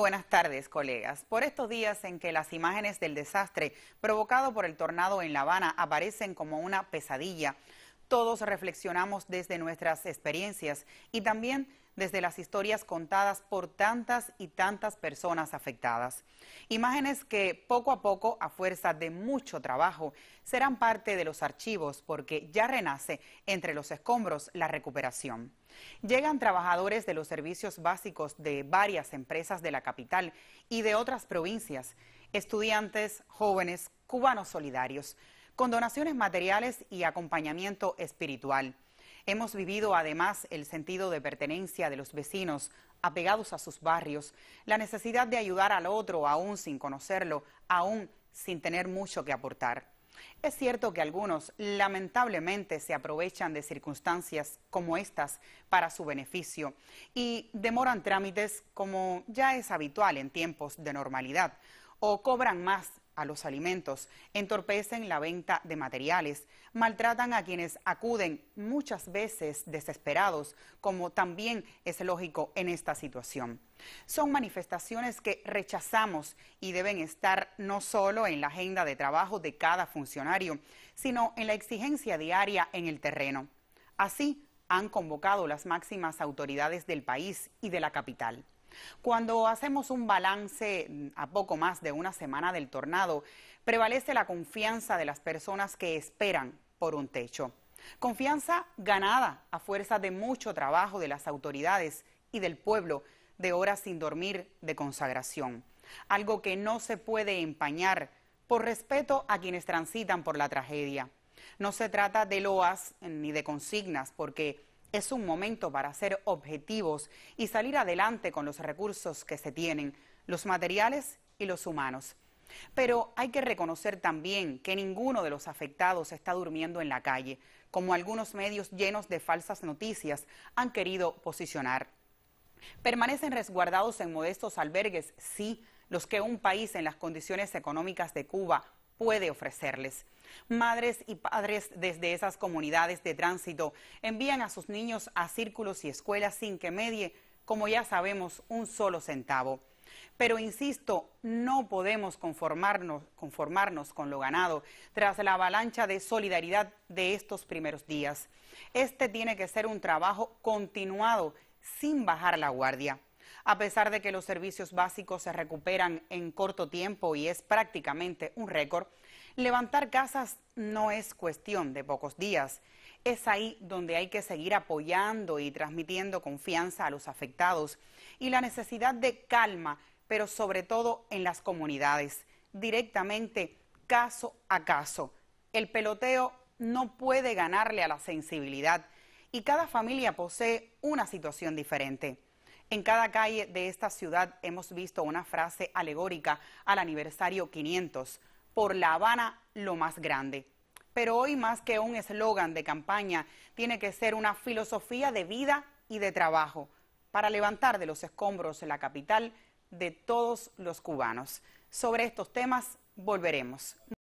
Buenas tardes, colegas. Por estos días en que las imágenes del desastre provocado por el tornado en La Habana aparecen como una pesadilla, todos reflexionamos desde nuestras experiencias y también desde las historias contadas por tantas y tantas personas afectadas. Imágenes que poco a poco, a fuerza de mucho trabajo, serán parte de los archivos porque ya renace entre los escombros la recuperación. Llegan trabajadores de los servicios básicos de varias empresas de la capital y de otras provincias, estudiantes, jóvenes, cubanos solidarios con donaciones materiales y acompañamiento espiritual. Hemos vivido además el sentido de pertenencia de los vecinos, apegados a sus barrios, la necesidad de ayudar al otro aún sin conocerlo, aún sin tener mucho que aportar. Es cierto que algunos lamentablemente se aprovechan de circunstancias como estas para su beneficio y demoran trámites como ya es habitual en tiempos de normalidad o cobran más a los alimentos, entorpecen la venta de materiales, maltratan a quienes acuden muchas veces desesperados, como también es lógico en esta situación. Son manifestaciones que rechazamos y deben estar no solo en la agenda de trabajo de cada funcionario, sino en la exigencia diaria en el terreno. Así han convocado las máximas autoridades del país y de la capital. Cuando hacemos un balance mm, a poco más de una semana del tornado, prevalece la confianza de las personas que esperan por un techo. Confianza ganada a fuerza de mucho trabajo de las autoridades y del pueblo, de horas sin dormir de consagración. Algo que no se puede empañar por respeto a quienes transitan por la tragedia. No se trata de loas ni de consignas, porque es un momento para ser objetivos y salir adelante con los recursos que se tienen, los materiales y los humanos. Pero hay que reconocer también que ninguno de los afectados está durmiendo en la calle, como algunos medios llenos de falsas noticias han querido posicionar. Permanecen resguardados en modestos albergues, sí, los que un país en las condiciones económicas de Cuba puede ofrecerles. Madres y padres desde esas comunidades de tránsito envían a sus niños a círculos y escuelas sin que medie, como ya sabemos, un solo centavo. Pero insisto, no podemos conformarnos, con lo ganado tras la avalancha de solidaridad de estos primeros días. Este tiene que ser un trabajo continuado sin bajar la guardia. A pesar de que los servicios básicos se recuperan en corto tiempo y es prácticamente un récord, levantar casas no es cuestión de pocos días. Es ahí donde hay que seguir apoyando y transmitiendo confianza a los afectados y la necesidad de calma, pero sobre todo en las comunidades, directamente caso a caso. El peloteo no puede ganarle a la sensibilidad y cada familia posee una situación diferente. En cada calle de esta ciudad hemos visto una frase alegórica al aniversario 500, por La Habana lo más grande. Pero hoy más que un eslogan de campaña, tiene que ser una filosofía de vida y de trabajo para levantar de los escombros la capital de todos los cubanos. Sobre estos temas volveremos.